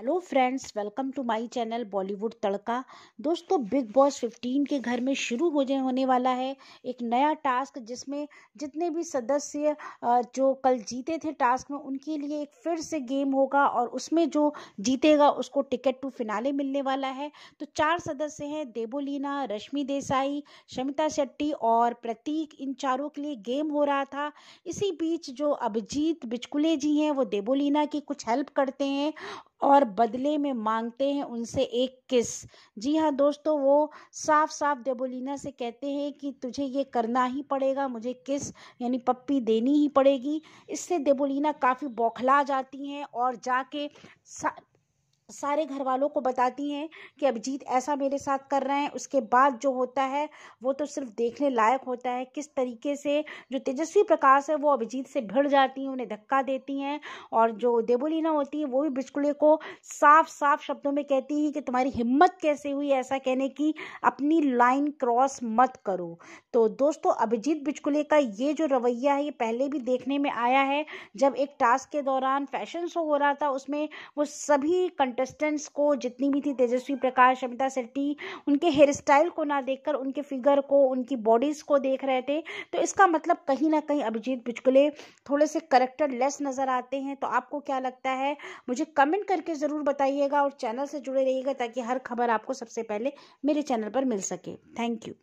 hello friends welcome to my channel Bollywood Tadka दोस्तों Bigg boss 15 के घर में शुरू हो जाए होने वाला है एक नया टास्क जिसमें जितने भी सदस्य जो कल जीते थे टास्क में उनके लिए एक फिर से गेम होगा और उसमें जो जीतेगा उसको टिकट टू फिनाले मिलने वाला है तो चार सदस्य हैं देबोलीना रश्मि देसाई शमिता शेट्टी और प्रतीक इन चारों के लिए गेम हो रहा था इसी बीच जो अभिजीत बिचकुले जी हैं वो देबोलीना की कुछ हेल्प करते हैं और बदले में मांगते हैं उनसे एक किस जी हाँ दोस्तों वो साफ साफ देबोलिना से कहते हैं कि तुझे ये करना ही पड़ेगा मुझे किस यानी पप्पी देनी ही पड़ेगी इससे देबोलिना काफ़ी बौखला जाती हैं और जाके सारे घर वालों को बताती हैं कि अभिजीत ऐसा मेरे साथ कर रहे हैं उसके बाद जो होता है वो तो सिर्फ देखने लायक होता है किस तरीके से जो तेजस्वी प्रकाश है वो अभिजीत से भिड़ जाती हैं उन्हें धक्का देती हैं और जो देबोलीना होती हैं वो भी बिचकुले को साफ साफ शब्दों में कहती हैं कि तुम्हारी हिम्मत कैसे हुई ऐसा कहने की अपनी लाइन क्रॉस मत करो तो दोस्तों अभिजीत बिचकुले का ये जो रवैया है ये पहले भी देखने में आया है जब एक टास्क के दौरान फैशन शो हो रहा था उसमें वो सभी कंटेस्ट कंटेस्टेंट्स को जितनी भी थी तेजस्वी प्रकाश अमिता शेट्टी उनके हेयर स्टाइल को ना देखकर उनके फिगर को उनकी बॉडीज को देख रहे थे तो इसका मतलब कहीं ना कहीं अभिजीत बिचकुले थोड़े से करेक्टर लेस नज़र आते हैं तो आपको क्या लगता है मुझे कमेंट करके ज़रूर बताइएगा और चैनल से जुड़े रहिएगा ताकि हर खबर आपको सबसे पहले मेरे चैनल पर मिल सके थैंक यू